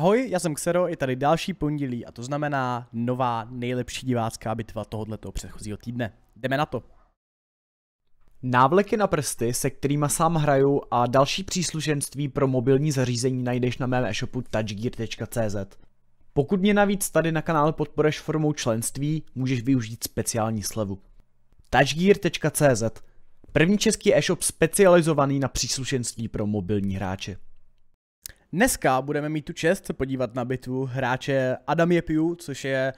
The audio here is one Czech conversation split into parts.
Ahoj, já jsem Xero, je tady další pondělí a to znamená nová nejlepší divácká bitva tohoto předchozího týdne. Jdeme na to. Návleky na prsty, se kterými sám hraju a další příslušenství pro mobilní zařízení najdeš na mém e-shopu touchgear.cz. Pokud mě navíc tady na kanále podporeš formou členství, můžeš využít speciální slevu. touchgear.cz První český e-shop specializovaný na příslušenství pro mobilní hráče. Dneska budeme mít tu čest se podívat na bitvu hráče Adam Jepiu, což je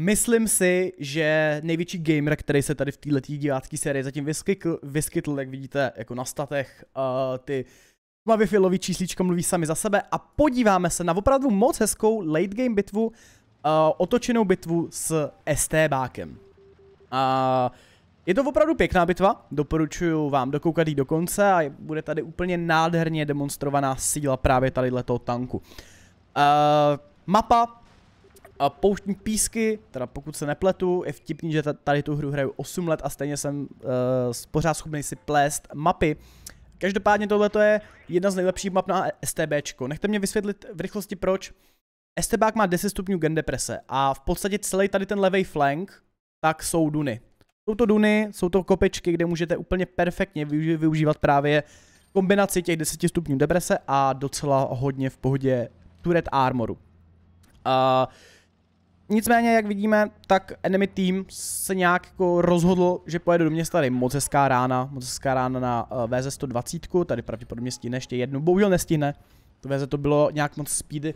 Myslím si, že největší gamer, který se tady v této divácké sérii zatím vyskytl, vyskytl, jak vidíte, jako na statech, uh, ty mavifilový číslíčko mluví sami za sebe a podíváme se na opravdu moc hezkou late game bitvu, uh, otočenou bitvu s STBákem. Uh, eh, je to opravdu pěkná bitva, doporučuji vám dokoukat jí do konce a bude tady úplně nádherně demonstrovaná síla právě tady toho tanku. Uh, mapa, uh, pouštní písky, teda pokud se nepletu, je vtipný, že tady tu hru hraju 8 let a stejně jsem uh, pořád schopný si plést mapy. Každopádně tohle je jedna z nejlepších map na STBčko. Nechte mě vysvětlit v rychlosti proč. STBák má 10 stupňů gendeprese a v podstatě celý tady ten levý flank, tak jsou duny. Jsou to duny, jsou to kopečky, kde můžete úplně perfektně využívat právě kombinaci těch 10 stupňů deprese a docela hodně v pohodě turret armoru. Uh, nicméně, jak vidíme, tak enemy team se nějak jako rozhodl, že pojede do města, tady moc hezká rána, moc hezká rána na uh, eh, VZ-120, tady pravděpodobně stihne ještě jednu, bohužel nestihne, to VZ to bylo nějak moc speedy.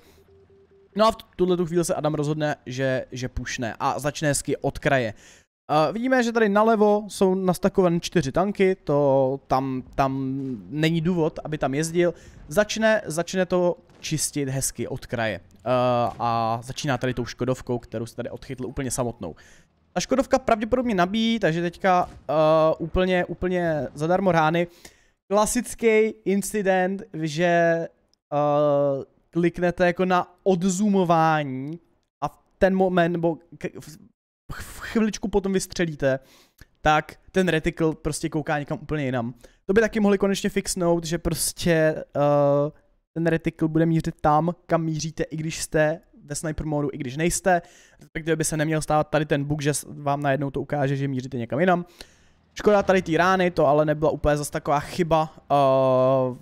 No a v tuhle tu chvíli se Adam rozhodne, že, že pušne a začne hezky od kraje. Uh, vidíme, že tady nalevo jsou nastakovány čtyři tanky, to tam, tam není důvod, aby tam jezdil. Začne, začne to čistit hezky od kraje. Uh, a začíná tady tou škodovkou, kterou se tady odchytl úplně samotnou. Ta škodovka pravděpodobně nabíjí, takže teďka uh, úplně, úplně zadarmo rány. Klasický incident, že uh, kliknete jako na odzumování a v ten moment, nebo chviličku potom vystřelíte, tak ten retikl prostě kouká někam úplně jinam. To by taky mohli konečně fixnout, že prostě uh, ten retikl bude mířit tam, kam míříte, i když jste ve sniper modu, i když nejste. Respektive by se neměl stávat tady ten bug, že vám najednou to ukáže, že míříte někam jinam. Škoda tady ty rány, to ale nebyla úplně zase taková chyba. Uh,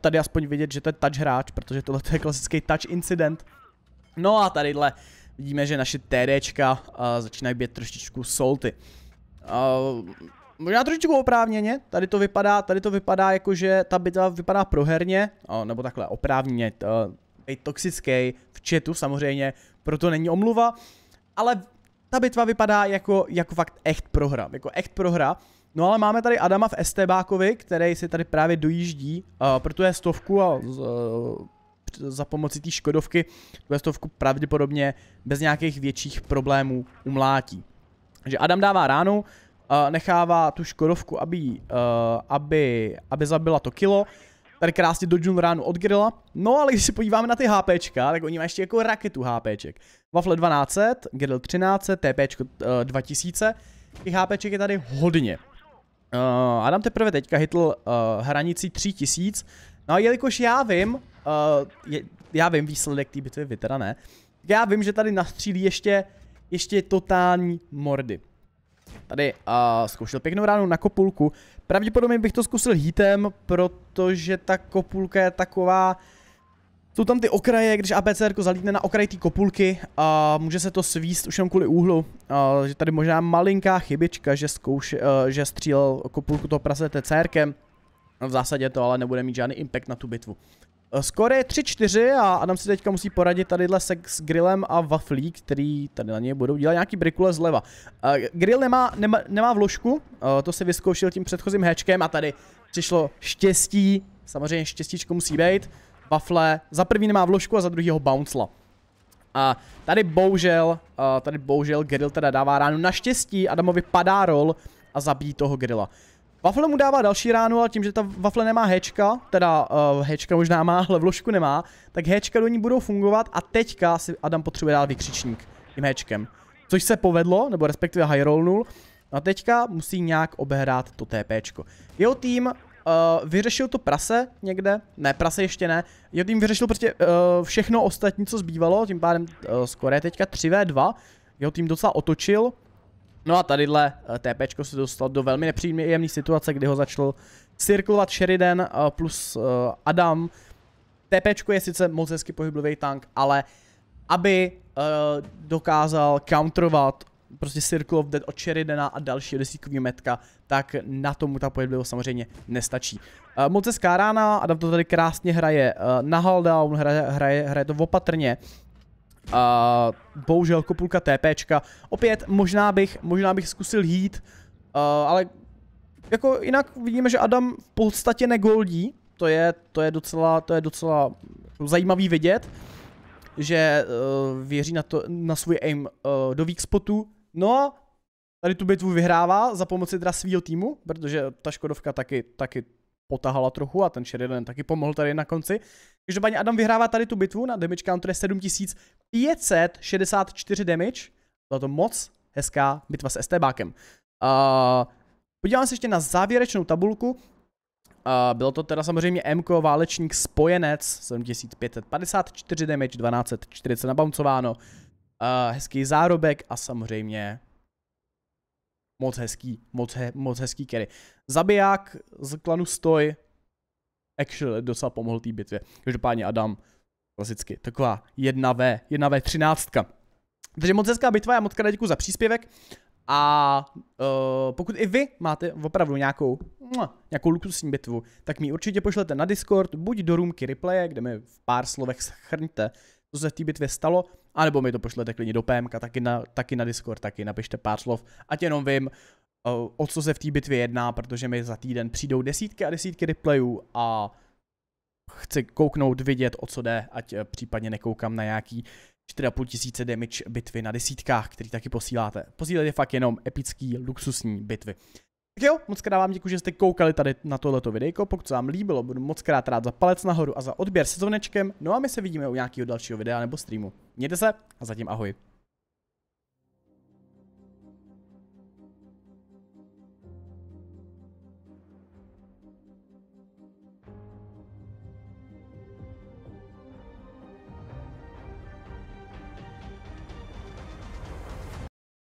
tady aspoň vidět, že to je touch hráč, protože tohle je klasický touch incident. No a tadyhle vidíme, že naše TDčka začínají být trošičku solty. Možná trošičku oprávněně, tady to vypadá, tady to vypadá jako, že ta bitva vypadá proherně, nebo takhle oprávněně, je toxický v chatu samozřejmě, proto není omluva, ale ta bitva vypadá jako, jako fakt echt prohra, jako echt prohra. No ale máme tady Adama v Estebákovi, který se tady právě dojíždí, uh, pro tu stovku a uh, za pomocí té Škodovky stovku pravděpodobně bez nějakých větších problémů umlátí. Takže Adam dává ránu, eh, nechává tu Škodovku, aby, eh, aby, aby zabila to kilo, tady krásně dodžun ránu od grilla. No ale když se podíváme na ty HPčka, tak oni mají ještě jako raketu HPček. Wafle 1200, grill 1300, TPčko 2000, eh, těch HPček je tady hodně. Adam teprve teďka hitl hranici 3000, no a jelikož já vím, Uh, je, já vím výsledek té bitvy, vy teda ne. Já vím, že tady nastřílí ještě, ještě totální mordy. Tady uh, zkoušel pěknou ránu na kopulku. Pravděpodobně bych to zkusil hitem, protože ta kopulka je taková... Jsou tam ty okraje, když APCR zalítne na okraj té kopulky a může se to svíst už jenom kvůli úhlu. Uh, že tady možná malinká chybička, že, zkouš, uh, že střílel kopulku toho prasete CRkem. V zásadě to ale nebude mít žádný impact na tu bitvu. Eh, Skore je 3-4 a Adam si teďka musí poradit tadyhle se s grillem a waflí, který tady na něj budou dělat nějaký brikule zleva. Uh, grill nemá, nemá, nemá vložku, uh, to se vyzkoušel tím předchozím hečkem a tady přišlo štěstí, samozřejmě štěstíčko musí být, wafle, za první nemá vložku a za druhýho bouncela. A tady bohužel, uh, tady bohužel grill teda dává ránu, naštěstí Adamovi padá rol a zabíjí toho grilla. Uh, Wafle mu dává další ránu, ale tím, že ta Wafle nemá hečka, teda uh, eh, hečka možná má, ale vložku nemá, tak hečka do ní budou fungovat a teďka si Adam potřebuje dát vykřičník tím hečkem. Což se povedlo, nebo respektive high rollnul. No a teďka musí nějak obehrát to TPčko. Jeho tým Uh, vyřešil to prase někde, ne prase ještě ne, jeho tým vyřešil prostě uh, všechno ostatní, co zbývalo, tím pádem uh, skoro je teďka 3v2, jeho tým docela otočil, No a tadyhle eh, TPčko se dostal do velmi nepříjemné situace, kdy ho začal cirkulovat Sheridan eh, plus eh, Adam. TPčko je sice moc hezky pohyblivý tank, ale aby dokázal counterovat prostě Circle of Dead od Sheridana a další desítkový metka, tak na tomu ta pohyblivost samozřejmě nestačí. moc hezká rána, Adam to tady krásně hraje na Haldown, hraje, hraje, hraje to opatrně, a bohužel kopulka TPčka. Opět, možná bych, možná bych zkusil jít, a, ale jako jinak vidíme, že Adam v podstatě negoldí. To je, to je docela, to je docela zajímavý vidět, že uh, věří na, to, na svůj aim uh, do weak spotu. No a tady tu bitvu vyhrává za pomoci teda svýho týmu, protože ta Škodovka taky, taky potahala trochu a ten Sheridan taky pomohl tady na konci. Každopádně Adam vyhrává tady tu bitvu na damage counter 7564 damage. Byla to moc hezká bitva s STBákem. Uh, podívám se ještě na závěrečnou tabulku. Uh, bylo to teda samozřejmě MK válečník spojenec, 7554 damage, 1240 nabouncováno, uh, hezký zárobek a samozřejmě Moc hezký, moc, he, moc hezký carry. Zabiják z klanu Stoj, actually docela pomohl té bitvě. Každopádně Adam, klasicky, taková 1v, 1v 13. Takže moc hezká bitva, já moc krát děkuji za příspěvek. A uh, pokud i vy máte opravdu nějakou, nějakou luxusní bitvu, tak mi určitě pošlete na Discord, buď do roomky replaye, kde mi v pár slovech schrňte, co se v té bitvě stalo, a nebo mi to pošlete klidně do PMK, taky na, taky na Discord, taky napište pár slov, ať jenom vím, o co se v té bitvě jedná, protože mi za týden přijdou desítky a desítky replayů a chci kouknout, vidět, o co jde, ať e, případně nekoukám na nějaký 4,5 tisíce damage bitvy na desítkách, který taky posíláte. Posíláte fakt jenom epický, luxusní bitvy. Tak jo, moc krát vám děkuji, že jste koukali tady na tohleto videjko, pokud se vám líbilo, budu moc krát rád za palec nahoru a za odběr se zvonečkem, no a my se vidíme u nějakého dalšího videa nebo streamu. Mějte se a zatím ahoj.